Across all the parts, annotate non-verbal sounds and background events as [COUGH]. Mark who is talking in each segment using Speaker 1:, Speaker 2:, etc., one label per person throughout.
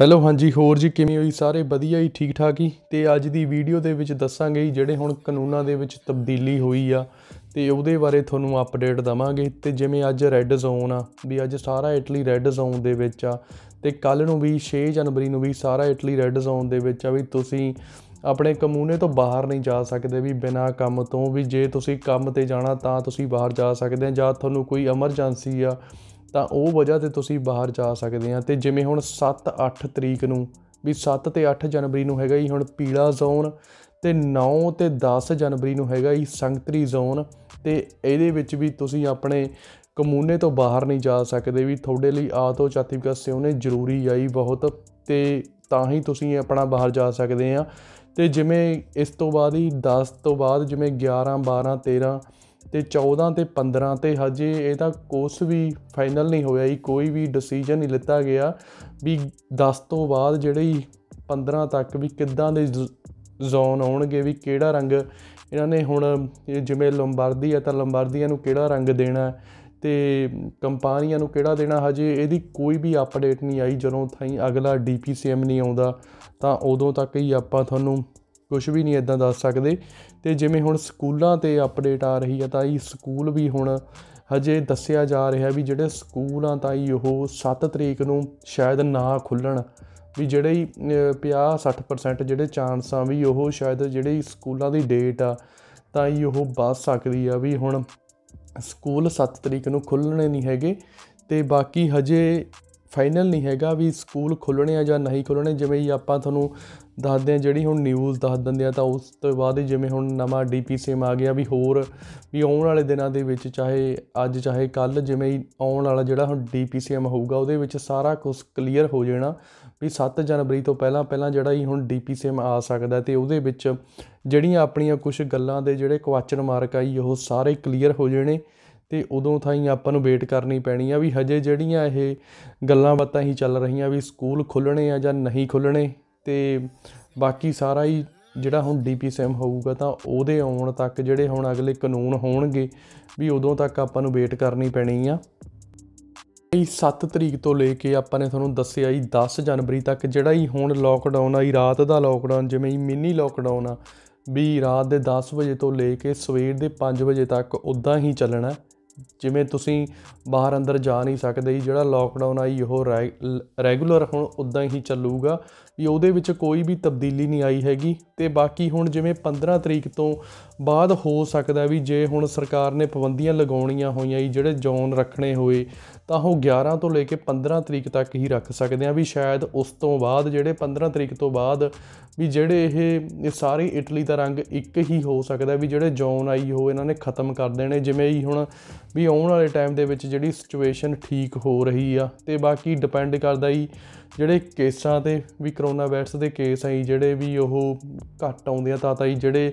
Speaker 1: hello ਹਾਂਜੀ ਹੋਰ ਜੀ ਕਿਵੇਂ ਹੋਈ ਸਾਰੇ ਵਧੀਆ ਹੀ ਠੀਕ ਠਾਕ ਹੀ ਤੇ ਅੱਜ ਦੀ ਵੀਡੀਓ ਦੇ ਵਿੱਚ ਦੱਸਾਂਗੇ ਜਿਹੜੇ ਹੁਣ ਕਾਨੂੰਨਾਂ ਦੇ ਵਿੱਚ ਤਬਦੀਲੀ ਹੋਈ ਆ ਤੇ ਉਹਦੇ ਬਾਰੇ ਤੁਹਾਨੂੰ ਅਪਡੇਟ ਦਵਾਂਗੇ ਤੇ ਜਿਵੇਂ ਅੱਜ ਰੈੱਡ ਜ਼ੋਨ ਆ ਵੀ ਅੱਜ ਸਾਰਾ ਇਟਲੀ ਰੈੱਡ ਜ਼ੋਨ ਦੇ ਵਿੱਚ ਆ ਤੇ ਕੱਲ ਨੂੰ ਵੀ 6 ਜਨਵਰੀ ਨੂੰ ਵੀ ਸਾਰਾ ਇਟਲੀ ਰੈੱਡ ਜ਼ੋਨ ਦੇ ਵਿੱਚ ਆ ਵੀ ਤੁਸੀਂ ਆਪਣੇ ਕਮੂਨੇ ਤੋਂ ਬਾਹਰ ਨਹੀਂ ਜਾ ਸਕਦੇ ਵੀ ਬਿਨਾ ਕੰਮ ਤੋਂ ਵੀ ਜੇ ਤੁਸੀਂ ਕੰਮ ਤੇ ਜਾਣਾ ਤਾਂ ਤੁਸੀਂ ਬਾਹਰ ਜਾ ਸਕਦੇ ਆ ਜਾਂ ਤੁਹਾਨੂੰ ਕੋਈ ਐਮਰਜੈਂਸੀ ਆ ਤਾਂ ਉਹ ਵਜ੍ਹਾ ਤੇ ਤੁਸੀਂ ਬਾਹਰ ਜਾ ਸਕਦੇ ਆ ਤੇ ਜਿਵੇਂ ਹੁਣ 7 8 ਤਰੀਕ ਨੂੰ ਵੀ 7 ਤੇ 8 ਜਨਵਰੀ ਨੂੰ ਹੈਗਾ ਹੀ ਹੁਣ ਪੀਲਾ ਜ਼ੋਨ ਤੇ 9 ਤੇ 10 ਜਨਵਰੀ ਨੂੰ ਹੈਗਾ ਹੀ ਸੰਗਤਰੀ ਜ਼ੋਨ ਤੇ ਇਹਦੇ ਵਿੱਚ ਵੀ ਤੁਸੀਂ ਆਪਣੇ ਕਮੂਨੇ ਤੋਂ ਬਾਹਰ ਨਹੀਂ ਜਾ ਸਕਦੇ ਵੀ ਤੁਹਾਡੇ ਲਈ ਆ ਤੋਂ ਚਾਤੀ ਵਿਕਾਸ ਉਹਨੇ ਜ਼ਰੂਰੀ ਆਈ ਬਹੁਤ ਤੇ ਤਾਂ ਹੀ ਤੁਸੀਂ ਆਪਣਾ ਬਾਹਰ ਜਾ ਸਕਦੇ ਆ ਤੇ ਜਿਵੇਂ ਇਸ ਤੋਂ ਬਾਅਦ ਹੀ 10 ਤੋਂ ਬਾਅਦ ਜਿਵੇਂ 11 12 13 ਤੇ 14 ਤੇ 15 ਤੇ ਹਜੇ ਇਹਦਾ ਕੋਸ ਵੀ ਫਾਈਨਲ ਨਹੀਂ ਹੋਇਆ ਜੀ ਕੋਈ ਵੀ ਡਿਸੀਜਨ ਨਹੀਂ ਲਿੱਤਾ ਗਿਆ ਵੀ 10 ਤੋਂ ਬਾਅਦ ਜਿਹੜੇ 15 ਤੱਕ ਵੀ ਕਿੱਦਾਂ ਦੇ ਜ਼ੋਨ ਆਉਣਗੇ ਵੀ ਕਿਹੜਾ ਰੰਗ ਇਹਨਾਂ ਨੇ ਹੁਣ ਜਿਵੇਂ ਲੰਬਰਦੀ ਆ ਤਾਂ ਲੰਬਰਦੀਆਂ ਨੂੰ ਕਿਹੜਾ ਰੰਗ ਦੇਣਾ ਤੇ ਕੰਪਨੀਆਂ ਨੂੰ ਕਿਹੜਾ ਦੇਣਾ ਹਜੇ ਇਹਦੀ ਕੋਈ ਵੀ ਅਪਡੇਟ ਨਹੀਂ ਆਈ ਜਦੋਂ ਥਾਈ ਅਗਲਾ ਡੀਪੀਸੀਐਮ ਨਹੀਂ ਆਉਂਦਾ ਤਾਂ ਉਦੋਂ ਤੱਕ ਹੀ ਆਪਾਂ ਤੁਹਾਨੂੰ ਕੁਝ ਵੀ ਨਹੀਂ ਇਦਾਂ ਦੱਸ ਸਕਦੇ ਤੇ ਜਿਵੇਂ ਹੁਣ ਸਕੂਲਾਂ ਤੇ ਅਪਡੇਟ ਆ ਰਹੀ ਹੈ ਤਾਂ ਇਹ ਸਕੂਲ ਵੀ ਹੁਣ ਹਜੇ ਦੱਸਿਆ ਜਾ ਰਿਹਾ ਵੀ ਜਿਹੜੇ ਸਕੂਲਾਂ ਤਾਂ ਇਹ 7 ਤਰੀਕ ਨੂੰ ਸ਼ਾਇਦ ਨਾ ਖੁੱਲਣ ਵੀ ਜਿਹੜੇ 50 60% ਜਿਹੜੇ ਚਾਂਸ ਆ ਵੀ ਉਹ ਸ਼ਾਇਦ ਜਿਹੜੇ ਸਕੂਲਾਂ ਦੀ ਡੇਟ ਆ ਤਾਂ ਇਹ ਉਹ ਵੱਧ ਸਕਦੀ ਆ ਵੀ ਹੁਣ ਸਕੂਲ 7 ਤਰੀਕ ਨੂੰ ਖੁੱਲਣੇ ਨਹੀਂ ਹੈਗੇ ਤੇ ਬਾਕੀ ਹਜੇ ਫਾਈਨਲ ਨਹੀਂ ਹੈਗਾ ਵੀ ਸਕੂਲ ਖੁੱਲਣੇ ਆ ਜਾਂ ਨਹੀਂ ਖੁੱਲਣੇ ਜਿਵੇਂ ਹੀ ਆਪਾਂ ਤੁਹਾਨੂੰ ਦੱਸਦੇ ਆ ਜਿਹੜੀ ਹੁਣ ਨਿਊਜ਼ ਦੱਸ ਦਿੰਦੇ ਆ ਤਾਂ ਉਸ ਤੋਂ ਬਾਅਦ ਜਿਵੇਂ ਹੁਣ ਨਵਾਂ ਡੀਪੀਸੀਐਮ ਆ ਗਿਆ ਵੀ ਹੋਰ ਵੀ ਆਉਣ ਵਾਲੇ ਦਿਨਾਂ ਦੇ ਵਿੱਚ ਚਾਹੇ ਅੱਜ ਚਾਹੇ ਕੱਲ ਜਿਵੇਂ ਹੀ ਆਉਣ ਵਾਲਾ ਜਿਹੜਾ ਹੁਣ ਡੀਪੀਸੀਐਮ ਹੋਊਗਾ ਉਹਦੇ ਵਿੱਚ ਸਾਰਾ ਕੁਝ ਕਲੀਅਰ ਹੋ ਜਾਣਾ ਵੀ 7 ਜਨਵਰੀ ਤੋਂ ਪਹਿਲਾਂ ਪਹਿਲਾਂ ਜਿਹੜਾ ਹੀ ਹੁਣ ਡੀਪੀਸੀਐਮ ਆ ਸਕਦਾ ਤੇ ਉਹਦੇ ਵਿੱਚ ਜਿਹੜੀਆਂ ਆਪਣੀਆਂ ਕੁਝ ਗੱਲਾਂ ਦੇ ਜਿਹੜੇ ਕੁਐਸਚਨ ਮਾਰਕ ਆਈ ਉਹ ਸਾਰੇ ਕਲੀਅਰ ਹੋ ਜਾਣੇ ਤੇ ਉਦੋਂ ਥਾਈ ਆਪਾਂ ਨੂੰ ਵੇਟ ਕਰਨੀ ਪੈਣੀ ਆ ਵੀ ਹਜੇ ਜਿਹੜੀਆਂ ਇਹ ਗੱਲਾਂ ਬਾਤਾਂ ਹੀ ਚੱਲ ਰਹੀਆਂ ਵੀ ਸਕੂਲ ਖੁੱਲਣੇ ਆ ਜਾਂ ਨਹੀਂ ਖੁੱਲਣੇ ਤੇ ਬਾਕੀ ਸਾਰਾ ਹੀ ਜਿਹੜਾ ਹੁਣ ਡੀਪੀ ਹੋਊਗਾ ਤਾਂ ਉਹਦੇ ਆਉਣ ਤੱਕ ਜਿਹੜੇ ਹੁਣ ਅਗਲੇ ਕਾਨੂੰਨ ਹੋਣਗੇ ਵੀ ਉਦੋਂ ਤੱਕ ਆਪਾਂ ਨੂੰ ਵੇਟ ਕਰਨੀ ਪੈਣੀ ਆ ਇਹ 7 ਤਰੀਕ ਤੋਂ ਲੈ ਕੇ ਆਪਾਂ ਨੇ ਤੁਹਾਨੂੰ ਦੱਸਿਆ ਜੀ 10 ਜਨਵਰੀ ਤੱਕ ਜਿਹੜਾ ਹੀ ਹੁਣ ਲੋਕਡਾਊਨ ਆਈ ਰਾਤ ਦਾ ਲੋਕਡਾਊਨ ਜਿਵੇਂ ਹੀ ਮਿੰਨੀ ਲੋਕਡਾਊਨ ਆ ਵੀ ਰਾਤ ਦੇ 10 ਵਜੇ ਤੋਂ ਲੈ ਕੇ ਸਵੇਰ ਦੇ 5 ਵਜੇ ਤੱਕ ਉਦਾਂ ਹੀ ਚੱਲਣਾ ਜਿਵੇਂ ਤੁਸੀਂ ਬਾਹਰ ਅੰਦਰ ਜਾ ਨਹੀਂ ਸਕਦੇ ਜਿਹੜਾ ਲੋਕਡਾਊਨ ਆਈ ਉਹ ਰੈਗੂਲਰ ਹੁਣ ਉਦਾਂ ਹੀ ਚੱਲੂਗਾ ਵੀ ਉਹਦੇ ਵਿੱਚ ਕੋਈ ਵੀ ਤਬਦੀਲੀ ਨਹੀਂ ਆਈ ਹੈਗੀ ਤੇ ਬਾਕੀ ਹੁਣ ਜਿਵੇਂ 15 ਤਰੀਕ ਤੋਂ ਬਾਅਦ ਹੋ ਸਕਦਾ ਵੀ ਜੇ ਹੁਣ ਸਰਕਾਰ ਨੇ ਪਾਬੰਦੀਆਂ ਲਗਾਉਣੀਆਂ ਹੋਈਆਂ ਜੀ ਜਿਹੜੇ ਜ਼ੋਨ ਰੱਖਣੇ ਹੋਏ ਤਾਂ ਉਹ 11 ਤੋਂ ਲੈ ਕੇ 15 ਤਰੀਕ ਤੱਕ ਹੀ ਰੱਖ ਸਕਦੇ ਆ ਵੀ ਸ਼ਾਇਦ ਉਸ ਤੋਂ ਬਾਅਦ ਜਿਹੜੇ 15 ਤਰੀਕ ਤੋਂ ਬਾਅਦ ਵੀ ਜਿਹੜੇ ਇਹ ਸਾਰੀ ਇਟਲੀ ਦਾ ਰੰਗ ਇੱਕ ਹੀ ਹੋ ਸਕਦਾ ਵੀ ਜਿਹੜੇ ਜੌਨ ਆਈ ਹੋ ਇਹਨਾਂ ਨੇ ਖਤਮ ਕਰ ਦੇਣੇ ਜਿਵੇਂ ਹੀ ਹੁਣ ਵੀ ਆਉਣ ਵਾਲੇ ਟਾਈਮ ਦੇ ਵਿੱਚ ਜਿਹੜੀ ਸਿਚੁਏਸ਼ਨ ਠੀਕ ਹੋ ਰਹੀ ਆ ਤੇ ਬਾਕੀ ਡਿਪੈਂਡ ਕਰਦਾ ਹੀ ਜਿਹੜੇ ਕੇਸਾਂ ਤੇ ਵੀ ਕਰੋਨਾ ਵਾਇਰਸ ਦੇ ਕੇਸ ਆਈ ਜਿਹੜੇ ਵੀ ਉਹ ਘਟ ਆਉਂਦੇ ਆ ਤਾਂ ਤਾਂ ਹੀ ਜਿਹੜੇ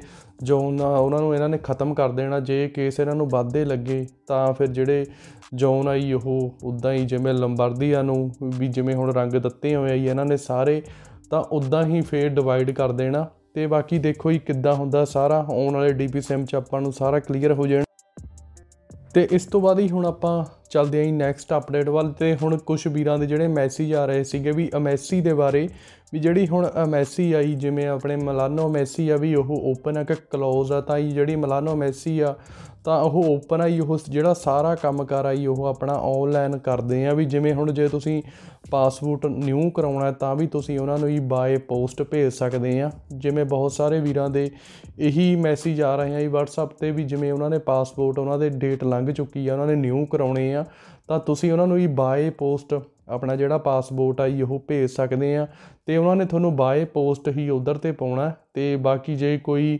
Speaker 1: ਜੌਨ ਉਹਨਾਂ ਨੂੰ ਇਹਨਾਂ ਨੇ ਖਤਮ ਕਰ ਦੇਣਾ ਜੇ ਕੇਸ ਇਹਨਾਂ ਨੂੰ ਵੱਧਦੇ ਲੱਗੇ ਤਾਂ ਫਿਰ ਜਿਹੜੇ ਜੌਨ ਆਈ ਉਹ ਉਦਾਂ ਹੀ ਜਿਵੇਂ ਲੰਬਰਦੀਆ ਨੂੰ ਵੀ ਜਿਵੇਂ ਹੁਣ ਰੰਗ ਦਿੱਤੇ ਹੋਏ ਆਈ ਇਹਨਾਂ ਨੇ ਸਾਰੇ ਤਾਂ ਉਦਾਂ ਹੀ ਫੇਰ ਡਿਵਾਈਡ ਕਰ ਦੇਣਾ ਤੇ ਬਾਕੀ ਦੇਖੋ ਹੀ ਕਿੱਦਾਂ ਹੁੰਦਾ ਸਾਰਾ ਆਉਣ ਵਾਲੇ ਡੀਪੀ ਸਿਮ ਚ ਆਪਾਂ ਨੂੰ ਸਾਰਾ ਕਲੀਅਰ ਹੋ ਜਾਣਾ ਤੇ ਇਸ ਤੋਂ ਬਾਅਦ ਹੀ ਹੁਣ ਆਪਾਂ ਚੱਲਦੇ ਆਂ ਨੈਕਸਟ ਅਪਡੇਟ ਵੱਲ ਤੇ ਹੁਣ ਕੁਝ ਵੀਰਾਂ ਦੇ ਜਿਹੜੇ ਮੈਸੇਜ ਆ ਰਹੇ ਸੀਗੇ ਵੀ ਐਮਐਸਸੀ ਦੇ ਬਾਰੇ ਵੀ ਜਿਹੜੀ ਹੁਣ ਐਮਐਸਸੀ ਆਈ ਜਿਵੇਂ ਆਪਣੇ ਮਲਾਨੋ ਮੈਸੀ ਆ ਵੀ ਉਹ ਓਪਨ ਆ ਕਿ ਕਲੋਜ਼ ਆ ਤਾਂ ਜਿਹੜੀ ਮਲਾਨੋ ਮੈਸੀ ਆ ਤਾਂ ਉਹ ਓਪਨ ਆਈ ਉਹ ਜਿਹੜਾ ਸਾਰਾ ਕੰਮ ਕਰ ਆਈ ਉਹ ਆਪਣਾ ਆਨਲਾਈਨ ਕਰਦੇ ਆ ਵੀ ਜਿਵੇਂ ਹੁਣ ਜੇ ਤੁਸੀਂ ਪਾਸਪੋਰਟ ਨਿਊ ਕਰਾਉਣਾ ਤਾਂ ਵੀ ਤੁਸੀਂ ਉਹਨਾਂ ਨੂੰ ਹੀ ਬਾਏ ਪੋਸਟ ਭੇਜ ਸਕਦੇ ਆ ਜਿਵੇਂ ਬਹੁਤ ਸਾਰੇ ਵੀਰਾਂ ਦੇ ਇਹੀ ਮੈਸੇਜ ਆ ਰਹੇ ਆ WhatsApp ਤੇ ਵੀ ਜਿਵੇਂ ਉਹਨਾਂ ਨੇ ਪਾਸਪੋਰਟ ਉਹਨਾਂ ਦੇ ਡੇਟ ਲੰਘ ਚੁੱਕੀ ਆ ਉਹਨਾਂ ਨੇ ਨਿਊ ਕਰਾਉਣੇ ਆ ਤਾਂ ਤੁਸੀਂ ਉਹਨਾਂ ਨੂੰ ਹੀ ਬਾਏ ਪੋਸਟ ਆਪਣਾ ਜਿਹੜਾ ਪਾਸਪੋਰਟ ਆ ਇਹੋ ਉਹ ਭੇਜ ਸਕਦੇ ਆ ਤੇ ਉਹਨਾਂ ਨੇ ਤੁਹਾਨੂੰ ਬਾਏ ਪੋਸਟ ਹੀ ਉਧਰ ਤੇ ਪਾਉਣਾ ਤੇ ਬਾਕੀ ਜੇ ਕੋਈ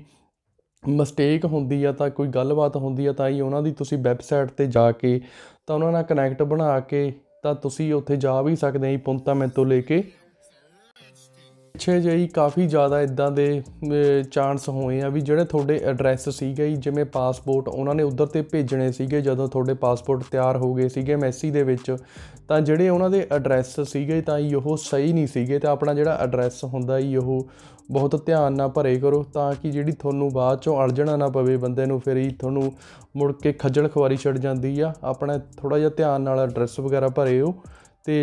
Speaker 1: ਮਿਸਟੇਕ ਹੁੰਦੀ ਆ ਤਾਂ ਕੋਈ ਗੱਲਬਾਤ ਹੁੰਦੀ ਆ ਤਾਂ ਹੀ ਉਹਨਾਂ ਦੀ ਤੁਸੀਂ ਵੈਬਸਾਈਟ ਤੇ ਜਾ ਕੇ ਤਾਂ ਉਹਨਾਂ ਨਾਲ ਕਨੈਕਟ ਬਣਾ ਕੇ ਤਾਂ ਤੁਸੀਂ ਉੱਥੇ ਜਾ ਵੀ ਸਕਦੇ ਆ ਪੁੰਤਾ ਤੋਂ ਲੈ ਕੇ ਪਿੱਛੇ ਜਿਹੀ ਕਾਫੀ ਜ਼ਿਆਦਾ ਇਦਾਂ ਦੇ ਚਾਂਸ ਹੋਏ ਆ ਵੀ ਜਿਹੜੇ ਤੁਹਾਡੇ ਐਡਰੈਸ ਸੀਗੇ ਜਿਵੇਂ ਪਾਸਪੋਰਟ ਉਹਨਾਂ ਨੇ ਉਧਰ ਤੇ ਭੇਜਣੇ ਸੀਗੇ ਜਦੋਂ ਤੁਹਾਡੇ ਪਾਸਪੋਰਟ ਤਿਆਰ ਹੋ ਗਏ ਸੀਗੇ ਮੈਸੀ ਦੇ ਵਿੱਚ ਤਾਂ ਜਿਹੜੇ ਉਹਨਾਂ ਦੇ ਐਡਰੈਸ ਸੀਗੇ ਤਾਂ ਉਹ ਸਹੀ ਨਹੀਂ ਸੀਗੇ ਤੇ ਆਪਣਾ ਜਿਹੜਾ ਐਡਰੈਸ ਹੁੰਦਾ ਹੀ ਉਹ ਬਹੁਤ ਧਿਆਨ ਨਾਲ ਭਰੇ ਕਰੋ ਤਾਂ ਕਿ ਜਿਹੜੀ ਤੁਹਾਨੂੰ ਬਾਅਦ ਚੋਂ ਅਲਝਣਾ ਨਾ ਪਵੇ ਬੰਦੇ ਨੂੰ ਫਿਰ ਹੀ ਤੁਹਾਨੂੰ ਮੁੜ ਕੇ ਖੱਜਲ ਖਵਾਰੀ ਛੱਡ ਜਾਂਦੀ ਆ ਆਪਣਾ ਥੋੜਾ ਜਿਹਾ ਧਿਆਨ ਨਾਲ ਐਡਰੈਸ ਵਗੈਰਾ ਭਰੇ ਹੋ ਤੇ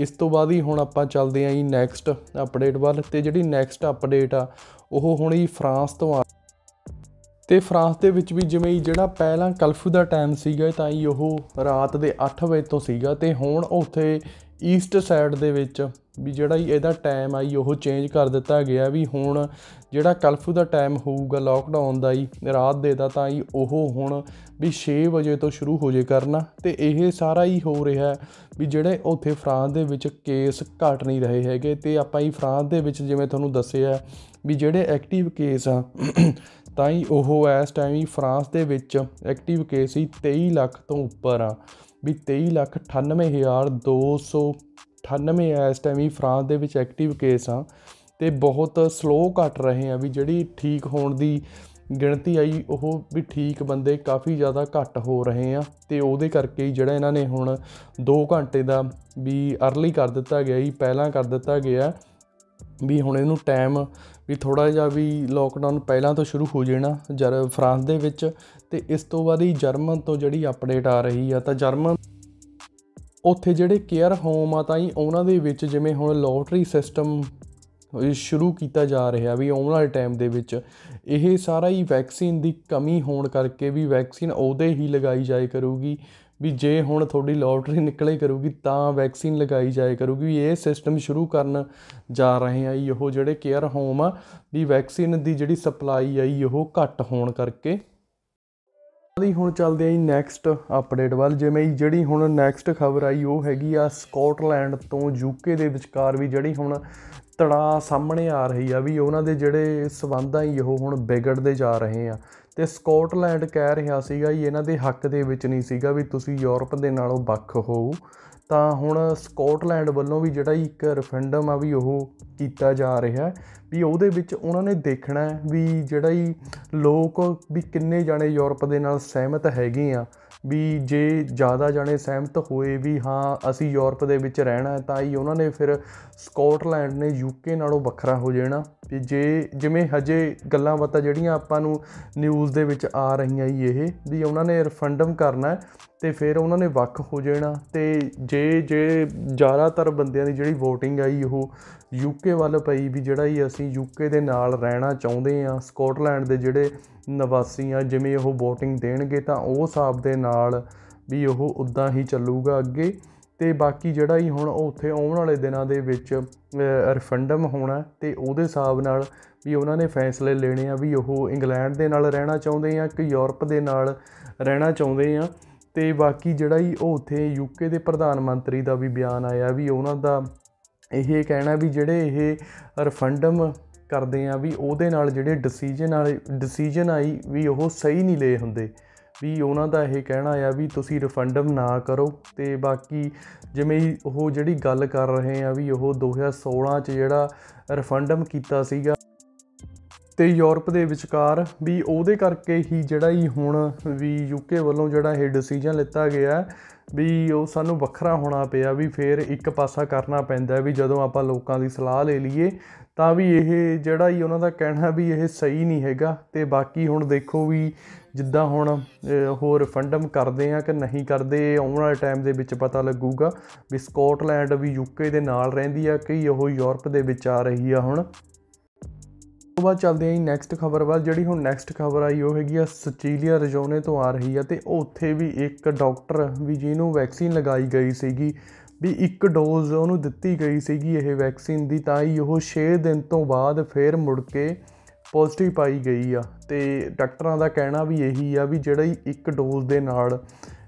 Speaker 1: ਇਸ ਤੋਂ ਬਾਅਦ ਹੀ ਹੁਣ ਆਪਾਂ ਚੱਲਦੇ ਆਂ ਜੀ ਨੈਕਸਟ ਅਪਡੇਟ ਵੱਲ ਤੇ ਜਿਹੜੀ ਨੈਕਸਟ ਅਪਡੇਟ ਆ ਉਹ ਹੁਣ ਹੀ ਫਰਾਂਸ ਤੋਂ ਆ ਤੇ ਫਰਾਂਸ ਦੇ ਵਿੱਚ ਵੀ ਜਿਵੇਂ ਜਿਹੜਾ ਪਹਿਲਾਂ ਕਲਫੂ ਦਾ ਟਾਈਮ ਸੀਗਾ ਤਾਂ ਹੀ ਉਹ ਰਾਤ ਦੇ 8 ਵਜੇ ਤੋਂ ਸੀਗਾ ਤੇ ਹੁਣ ਉੱਥੇ ਈਸਟ ਸਾਈਡ ਦੇ ਵਿੱਚ ਵੀ ਜਿਹੜਾ ਇਹਦਾ ਟਾਈਮ ਆਈ ਉਹ ਚੇਂਜ ਕਰ ਦਿੱਤਾ ਗਿਆ ਵੀ ਹੁਣ ਜਿਹੜਾ ਕਲਫੂ ਦਾ ਟਾਈਮ ਹੋਊਗਾ ਲਾਕਡਾਊਨ ਦਾ ਹੀ ਰਾਤ ਦੇ ਦਾ ਤਾਂ ਹੀ ਉਹ ਹੁਣ ਵੀ 6 ਵਜੇ ਤੋਂ ਸ਼ੁਰੂ ਹੋ ਜੇ ਕਰਨਾ ਤੇ ਇਹ ਸਾਰਾ ਹੀ ਹੋ ਰਿਹਾ ਵੀ ਜਿਹੜੇ ਉੱਥੇ ਫਰਾਂਸ ਦੇ ਵਿੱਚ ਕੇਸ ਘਟ ਨਹੀਂ ਰਹੇ ਹੈਗੇ ਤੇ ਆਪਾਂ ਹੀ ਫਰਾਂਸ ਦੇ ਵਿੱਚ ਜਿਵੇਂ ਤੁਹਾਨੂੰ ਦੱਸਿਆ ਵੀ ਜਿਹੜੇ ਐਕਟਿਵ ਕੇਸ ਆ [COUGHS] ਤਾਂ ਹੀ ਉਹ ਇਸ ਟਾਈਮ ਹੀ ਫਰਾਂਸ ਦੇ ਵਿੱਚ ਐਕਟਿਵ ਕੇਸ ਹੀ 23 ਲੱਖ ਤੋਂ ਉੱਪਰ ਆ ਵੀ 23 ਲੱਖ 98298 ਆ ਇਸ ਟਾਈਮ ਹੀ ਫਰਾਂਸ ਦੇ ਵਿੱਚ ਐਕਟਿਵ ਕੇਸ ਆ ਤੇ ਬਹੁਤ ਸਲੋ ਘਟ ਰਹੇ ਆ ਵੀ ਜਿਹੜੀ ਠੀਕ ਹੋਣ ਦੀ ਗਿਣਤੀ ਆਈ ਉਹ ਵੀ ਠੀਕ ਬੰਦੇ ਕਾਫੀ ਜ਼ਿਆਦਾ ਘਟ ਹੋ ਰਹੇ ਆ ਤੇ ਉਹਦੇ ਕਰਕੇ ਜਿਹੜਾ ਇਹਨਾਂ ਨੇ ਹੁਣ 2 ਘੰਟੇ ਦਾ ਵੀ अर्ਲੀ ਕਰ ਦਿੱਤਾ ਗਿਆ ਹੀ ਪਹਿਲਾਂ ਕਰ ਦਿੱਤਾ ਗਿਆ ਵੀ ਹੁਣ ਇਹਨੂੰ ਟਾਈਮ ਵੀ ਥੋੜਾ ਜਿਹਾ ਵੀ ਲੋਕਡਾਊਨ ਪਹਿਲਾਂ ਤੋਂ ਸ਼ੁਰੂ ਹੋ ਜੇ ਜਰ ਫਰਾਂਸ ਦੇ ਵਿੱਚ ਤੇ ਇਸ ਤੋਂ ਬਾਅਦ ਹੀ ਜਰਮਨ ਤੋਂ ਜਿਹੜੀ ਅਪਡੇਟ ਆ ਰਹੀ ਆ ਤਾਂ ਜਰਮਨ ਉੱਥੇ ਜਿਹੜੇ ਕੇਅਰ ਹੋਮ ਆ ਤਾਂ ਹੀ ਉਹਨਾਂ ਦੇ ਵਿੱਚ ਜਿਵੇਂ ਹੁਣ ਲੋਟਰੀ ਸਿਸਟਮ ਸ਼ੁਰੂ ਕੀਤਾ ਜਾ ਰਿਹਾ ਵੀ ਆਉਣ ਵਾਲੇ ਟਾਈਮ ਦੇ ਵਿੱਚ ਇਹ ਸਾਰਾ ਹੀ ਵੈਕਸੀਨ ਦੀ ਕਮੀ ਹੋਣ ਕਰਕੇ ਵੀ ਵੈਕਸੀਨ ਉਹਦੇ ਹੀ ਲਗਾਈ ਜਾਏ ਕਰੂਗੀ ਵੀ ਜੇ ਹੁਣ ਤੁਹਾਡੀ ਲੋਟਰੀ ਨਿਕਲੇ ਕਰੂਗੀ ਤਾਂ ਵੈਕਸੀਨ ਲਗਾਈ ਜਾਏ ਕਰੂਗੀ ਵੀ ਇਹ ਸਿਸਟਮ ਸ਼ੁਰੂ ਕਰਨ ਜਾ ਰਹੇ ਆ ਇਹੋ ਜਿਹੜੇ ਕੇਅਰ ਹੋਮ ਆ ਦੀ ਵੈਕਸੀਨ ਦੀ ਜਿਹੜੀ ਸਪਲਾਈ ਆਈ ਇਹੋ ਘੱਟ ਹੋਣ ਕਰਕੇ ਦੀ ਹੁਣ ਚੱਲਦੇ ਆਂ ਨੈਕਸਟ ਅਪਡੇਟ ਵੱਲ ਜਿਵੇਂ ਜਿਹੜੀ ਹੁਣ ਨੈਕਸਟ ਖਬਰ ਆਈ ਉਹ ਹੈਗੀ ਆ ਸਕਾਟਲੈਂਡ ਤੋਂ ਯੂਕੇ ਦੇ ਵਿਚਕਾਰ ਵੀ ਜਿਹੜੀ ਹੁਣ ਤੜਾ ਸਾਹਮਣੇ ਆ ਰਹੀ ਆ ਵੀ ਉਹਨਾਂ ਦੇ ਜਿਹੜੇ ਸਬੰਧਾਂ ਹੀ ਇਹੋ ਹੁਣ ਵਿਗੜਦੇ ਜਾ ਰਹੇ ਆ ਤੇ ਸਕਾਟਲੈਂਡ ਕਹਿ ਰਿਹਾ ਸੀਗਾ ਜੀ ਇਹਨਾਂ ਦੇ ਹੱਕ ਦੇ ਵਿੱਚ ਨਹੀਂ ਸੀਗਾ ਵੀ ਤੁਸੀਂ ਯੂਰਪ ਦੇ ਨਾਲੋਂ ਵੱਖ ਹੋ ਤਾਂ ਹੁਣ ਸਕਾਟਲੈਂਡ ਵੱਲੋਂ ਵੀ ਜਿਹੜਾ ਇੱਕ ਰੈਫਰੈਂਡਮ ਆ ਵੀ ਉਹ ਕੀਤਾ ਜਾ ਰਿਹਾ ਵੀ ਉਹਦੇ ਵਿੱਚ ਉਹਨਾਂ ਨੇ ਦੇਖਣਾ ਵੀ ਜਿਹੜਾ ਹੀ ਲੋਕ ਵੀ ਕਿੰਨੇ ਜਾਣੇ ਯੂਰਪ ਦੇ ਨਾਲ ਸਹਿਮਤ ਹੈਗੇ ਆ ਵੀ ਜੇ ਜ਼ਿਆਦਾ ਜਾਣੇ ਸਹਿਮਤ ਹੋਏ ਵੀ ਹਾਂ ਅਸੀਂ ਯੂਰਪ ਦੇ ਵਿੱਚ ਰਹਿਣਾ ਤਾਂ ਹੀ ਉਹਨਾਂ ਨੇ ਫਿਰ ਸਕਾਟਲੈਂਡ ਨੇ ਯੂਕੇ ਨਾਲੋਂ ਵੱਖਰਾ ਹੋ ਜਾਣਾ ਤੇ ਜੇ ਜਿਵੇਂ ਹਜੇ ਗੱਲਾਂ ਬਾਤਾਂ ਜਿਹੜੀਆਂ ਆਪਾਂ ਨੂੰ ਨਿਊਜ਼ ਦੇ ਵਿੱਚ ਆ ਰਹੀਆਂ ਹੀ ਇਹ ਵੀ ਉਹਨਾਂ ਨੇ ਰਿਫੰਡਮ ਕਰਨਾ ਤੇ ਫਿਰ ਉਹਨਾਂ ਨੇ ਵੱਖ ਹੋ ਜਾਣਾ ਤੇ ਜੇ ਜੇ ਜ਼ਿਆਦਾਤਰ ਬੰਦਿਆਂ ਦੀ ਜਿਹੜੀ VOTING ਆਈ ਉਹ ਯੂਕੇ ਵੱਲ ਪਈ ਵੀ ਜਿਹੜਾ ਹੀ ਅਸੀਂ ਯੂਕੇ ਦੇ ਨਾਲ ਰਹਿਣਾ ਚਾਹੁੰਦੇ ਆ ਸਕਾਟਲੈਂਡ ਦੇ ਜਿਹੜੇ ਨਿਵਾਸੀ ਆ ਜਿਵੇਂ ਉਹ VOTING ਦੇਣਗੇ ਤਾਂ ਉਹ ਹਿਸਾਬ ਦੇ ਨਾਲ ਵੀ ਉਹ ਉਦਾਂ ਹੀ ਚੱਲੂਗਾ ਅੱਗੇ ਤੇ ਬਾਕੀ ਜਿਹੜਾ ਹੀ ਹੁਣ ਉਹ ਉੱਥੇ ਆਉਣ ਵਾਲੇ ਦਿਨਾਂ ਦੇ ਵਿੱਚ ਰਿਫੰਡਮ ਹੋਣਾ ਤੇ ਉਹਦੇ ਹਿਸਾਬ ਨਾਲ ਵੀ ਉਹਨਾਂ ਨੇ ਫੈਸਲੇ ਲੈਣੇ ਆ ਵੀ ਉਹ ਇੰਗਲੈਂਡ ਦੇ ਨਾਲ ਰਹਿਣਾ ਚਾਹੁੰਦੇ ਆ ਕਿ ਯੂਰਪ ਦੇ ਨਾਲ ਰਹਿਣਾ ਚਾਹੁੰਦੇ ਆ ਤੇ ਬਾਕੀ ਜਿਹੜਾ ਹੀ ਉਹ ਉੱਥੇ ਯੂਕੇ ਦੇ ਪ੍ਰਧਾਨ ਮੰਤਰੀ ਦਾ ਵੀ ਬਿਆਨ ਆਇਆ ਵੀ ਉਹਨਾਂ ਦਾ ਇਹ ਕਹਿਣਾ ਵੀ ਜਿਹੜੇ ਇਹ ਰਿਫੰਡਮ ਕਰਦੇ ਆ ਵੀ ਉਹਦੇ ਨਾਲ ਜਿਹੜੇ ਡਿਸੀਜਨ ਵਾਲੇ ਡਿਸੀਜਨ ਆਈ ਵੀ ਉਹ ਸਹੀ ਨਹੀਂ ਲਏ ਹੁੰਦੇ ਵੀ ਉਹਨਾਂ ਦਾ ਇਹ ਕਹਿਣਾ ਆ ਵੀ ਤੁਸੀਂ ਰਿਫੰਡਮ ਨਾ ਕਰੋ ਤੇ ਬਾਕੀ ਜਿਵੇਂ ਉਹ ਜਿਹੜੀ ਗੱਲ ਕਰ ਰਹੇ ਆ ਵੀ ਉਹ 2016 ਚ ਜਿਹੜਾ ਰਿਫੰਡਮ ਕੀਤਾ ਸੀਗਾ ਤੇ ਯੂਰਪ ਦੇ ਵਿਚਕਾਰ ਵੀ ਉਹਦੇ ਕਰਕੇ ਹੀ ਜਿਹੜਾ ਹੀ ਹੁਣ ਵੀ ਯੂਕੇ ਵੱਲੋਂ ਜਿਹੜਾ ਇਹ ਡਿਸੀਜਨ ਲਿੱਤਾ ਗਿਆ ਵੀ ਉਹ ਸਾਨੂੰ ਵੱਖਰਾ ਹੋਣਾ ਪਿਆ ਵੀ ਫੇਰ ਇੱਕ ਪਾਸਾ ਕਰਨਾ ਪੈਂਦਾ ਵੀ ਜਦੋਂ ਆਪਾਂ ਲੋਕਾਂ ਦੀ ਸਲਾਹ ਲੈ ਲਈਏ ਤਾਂ ਵੀ ਇਹ ਜਿਹੜਾ ਹੀ ਉਹਨਾਂ ਦਾ ਕਹਿਣਾ ਵੀ ਇਹ ਸਹੀ ਨਹੀਂ ਹੈਗਾ ਤੇ ਬਾਕੀ ਹੁਣ ਦੇਖੋ ਵੀ ਜਿੱਦਾਂ ਹੁਣ ਹੋਰ ਫੰਡਮ ਕਰਦੇ ਆ ਕਿ ਨਹੀਂ ਕਰਦੇ ਆਉਣ ਵਾਲੇ ਟਾਈਮ ਦੇ ਵਿੱਚ ਪਤਾ ਲੱਗੂਗਾ ਵੀ ਸਕਾਟਲੈਂਡ ਵੀ ਯੂਕੇ ਦੇ ਨਾਲ ਰਹਿੰਦੀ ਆ ਕਿ ਉਹ ਯੂਰਪ ਦੇ ਵਿੱਚ ਆ ਰਹੀ ਆ ਹੁਣ ਤੋਂ ਬਾਅਦ ਚੱਲਦੇ ਆਂ ਨੈਕਸਟ ਖਬਰ ਵੱਲ ਜਿਹੜੀ ਹੁਣ ਨੈਕਸਟ ਖਬਰ ਆਈ ਉਹ ਹੈਗੀ ਆ ਸਚੀਲੀਆ ਰਜੋਨੇ ਤੋਂ ਆ ਰਹੀ ਆ ਤੇ ਉੱਥੇ ਵੀ ਇੱਕ ਡਾਕਟਰ ਵੀ ਜਿਹਨੂੰ ਵੈਕਸੀਨ ਲਗਾਈ ਗਈ ਸੀਗੀ ਵੀ ਇੱਕ ਡੋਜ਼ ਉਹਨੂੰ ਦਿੱਤੀ ਗਈ ਸੀਗੀ ਇਹ ਵੈਕਸੀਨ ਦੀ ਤਾਂ ਹੀ ਉਹ 6 ਦਿਨ ਤੋਂ ਬਾਅਦ ਫੇਰ ਮੁੜ ਕੇ ਪੋਜ਼ਿਟਿਵ ਪਾਈ ਗਈ ਆ ਤੇ ਡਾਕਟਰਾਂ ਦਾ ਕਹਿਣਾ ਵੀ ਇਹੀ ਆ ਵੀ ਜਿਹੜਾ ਇੱਕ ਡੋਜ਼ ਦੇ ਨਾਲ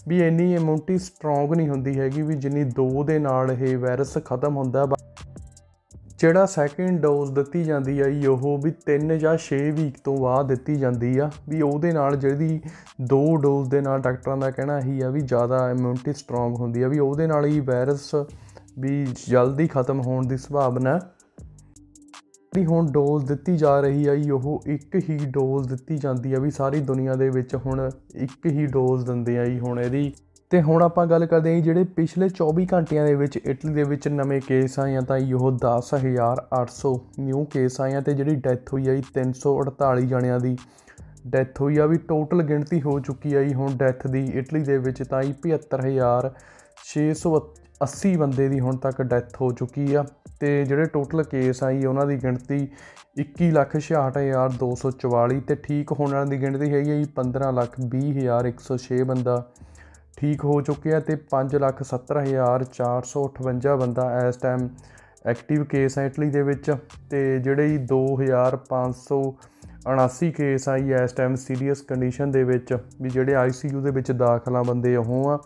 Speaker 1: ਵੀ ਇੰਨੀ ਇਮਿਊਨਿਟੀ ਸਟਰੋਂਗ ਨਹੀਂ ਹੁੰਦੀ ਹੈਗੀ ਵੀ ਜਿੰਨੀ ਦੋ ਦੇ ਨਾਲ ਇਹ ਵਾਇਰਸ ਖਤਮ ਹੁੰਦਾ ਜਿਹੜਾ ਸੈਕੰਡ ਡੋਜ਼ ਦਿੱਤੀ ਜਾਂਦੀ ਆ ਉਹ ਵੀ 3 ਜਾਂ 6 ਵੀਕ ਤੋਂ ਬਾਅਦ ਦਿੱਤੀ ਜਾਂਦੀ ਆ ਵੀ ਉਹਦੇ ਨਾਲ ਜਿਹੜੀ ਦੋ ਡੋਜ਼ ਦੇ ਨਾਲ ਡਾਕਟਰਾਂ ਦਾ ਕਹਿਣਾ ਇਹੀ ਆ ਵੀ ਜ਼ਿਆਦਾ ਇਮਿਊਨਿਟੀ ਸਟਰੋਂਗ ਹੁੰਦੀ ਆ ਵੀ ਉਹਦੇ ਨਾਲ ਹੀ ਵਾਇਰਸ ਵੀ ਜਲਦੀ ਖਤਮ ਹੋਣ ਦੀ ਸੰਭਾਵਨਾ ਜਿਹੜੀ ਹੁਣ ਡੋਜ਼ ਦਿੱਤੀ ਜਾ ਰਹੀ ਆ ਜੀ ਉਹ ਇੱਕ ਹੀ ਡੋਜ਼ ਦਿੱਤੀ ਜਾਂਦੀ ਆ ਵੀ ਸਾਰੀ ਦੁਨੀਆ ਦੇ ਵਿੱਚ ਹੁਣ ਇੱਕ ਹੀ ਡੋਜ਼ ਦਿੰਦੇ ਆ ਜੀ ਹੁਣ ਇਹਦੀ ਤੇ ਹੁਣ ਆਪਾਂ ਗੱਲ ਕਰਦੇ ਆ ਜਿਹੜੇ ਪਿਛਲੇ 24 ਘੰਟਿਆਂ ਦੇ ਵਿੱਚ ਇਟਲੀ ਦੇ ਵਿੱਚ ਨਵੇਂ ਕੇਸ ਆਏ ਆ ਤਾਂ ਇਹ 10800 ਨਿਊ ਕੇਸ ਆਏ ਆ ਤੇ ਜਿਹੜੀ ਡੈਥ ਹੋਈ ਆ ਜੀ 348 ਜਣਿਆਂ ਦੀ ਡੈਥ ਹੋਈ ਆ ਵੀ ਟੋਟਲ ਗਿਣਤੀ ਹੋ ਚੁੱਕੀ ਆ ਜੀ ਹੁਣ ਡੈਥ ਦੀ ਇਟਲੀ ਦੇ ਵਿੱਚ ਤਾਂ 75000 80 ਬੰਦੇ ਦੀ ਹੁਣ ਤੱਕ ਡੈਥ ਹੋ ਚੁੱਕੀ ਆ ਤੇ ਜਿਹੜੇ ਟੋਟਲ ਕੇਸ ਆਈ ਉਹਨਾਂ ਦੀ ਗਿਣਤੀ 21,66,244 ਤੇ ਠੀਕ ਹੋਣ ਵਾਲਿਆਂ ਦੀ ਗਿਣਤੀ ਹੈਗੀ ਹੈ 15,20,106 ਬੰਦਾ ਠੀਕ ਹੋ ਚੁੱਕਿਆ ਤੇ 5,70,458 ਬੰਦਾ ਇਸ ਟਾਈਮ ਐਕਟਿਵ ਕੇਸ ਹੈ ਇਟਲੀ ਦੇ ਵਿੱਚ ਤੇ ਜਿਹੜੇ 2579 ਕੇਸ ਆਈ ਇਸ ਟਾਈਮ ਸੀਰੀਅਸ ਕੰਡੀਸ਼ਨ ਦੇ ਵਿੱਚ ਵੀ ਜਿਹੜੇ ਆਈਸੀਯੂ ਦੇ ਵਿੱਚ ਦਾਖਲਾ ਬੰਦੇ ਉਹ ਆ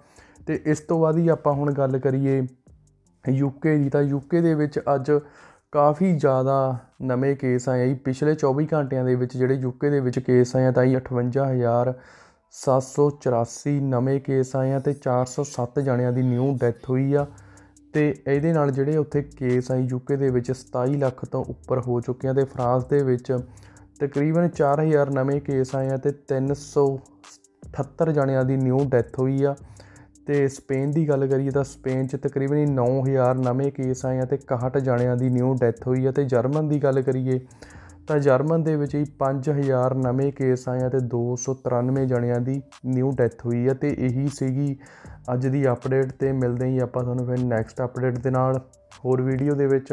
Speaker 1: ਤੇ ਇਸ ਤੋਂ ਬਾਅਦ ਹੀ ਆਪਾਂ ਹੁਣ ਗੱਲ ਕਰੀਏ ਯੂਕੇ ਦੀ ਤਾਂ ਯੂਕੇ ਦੇ ਵਿੱਚ ਅੱਜ ਕਾਫੀ ਜ਼ਿਆਦਾ ਨਵੇਂ ਕੇਸ ਆਏ ਆ ਪਿਛਲੇ 24 ਘੰਟਿਆਂ ਦੇ ਵਿੱਚ ਜਿਹੜੇ ਯੂਕੇ ਦੇ ਵਿੱਚ ਕੇਸ ਆਏ ਆ ਤਾਂ 58784 ਨਵੇਂ ਕੇਸ ਆਏ ਆ ਤੇ 407 ਜਣਿਆਂ ਦੀ ਨਿਊ ਡੈਥ ਹੋਈ ਆ ਤੇ ਇਹਦੇ ਨਾਲ ਜਿਹੜੇ ਉੱਥੇ ਕੇਸ ਆਏ ਯੂਕੇ ਦੇ ਵਿੱਚ 27 ਲੱਖ ਤੋਂ ਉੱਪਰ ਹੋ ਚੁੱਕੇ ਆ ਤੇ ਫਰਾਂਸ ਦੇ ਵਿੱਚ ਤਕਰੀਬਨ 4000 ਨਵੇਂ ਕੇਸ ਆਏ ਆ ਤੇ 378 ਜਣਿਆਂ ਦੀ ਨਿਊ ਡੈਥ ਹੋਈ ਆ ਤੇ ਸਪੇਨ ਦੀ ਗੱਲ ਕਰੀਏ ਤਾਂ ਸਪੇਨ 'ਚ ਤਕਰੀਬਨ 9000 ਨਵੇਂ ਕੇਸ ਆਏ ਆ ਤੇ 61 ਜਣਿਆਂ ਦੀ ਨਿਊ ਡੈਥ ਹੋਈ ਆ ਤੇ ਜਰਮਨ ਦੀ ਗੱਲ ਕਰੀਏ ਤਾਂ ਜਰਮਨ ਦੇ ਵਿੱਚ ਹੀ 5000 ਨਵੇਂ ਕੇਸ ਆਏ ਆ ਤੇ 293 ਜਣਿਆਂ ਦੀ ਨਿਊ ਡੈਥ ਹੋਈ ਆ ਤੇ ਇਹੀ ਸੀਗੀ ਅੱਜ ਦੀ ਅਪਡੇਟ ਤੇ ਮਿਲਦੇ ਹਾਂ ਆਪਾਂ ਤੁਹਾਨੂੰ ਫਿਰ ਨੈਕਸਟ ਅਪਡੇਟ ਦੇ ਨਾਲ ਹੋਰ ਵੀਡੀਓ ਦੇ ਵਿੱਚ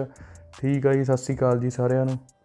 Speaker 1: ਠੀਕ ਆ ਜੀ ਸਤਿ ਸ਼੍ਰੀ ਅਕਾਲ ਜੀ ਸਾਰਿਆਂ ਨੂੰ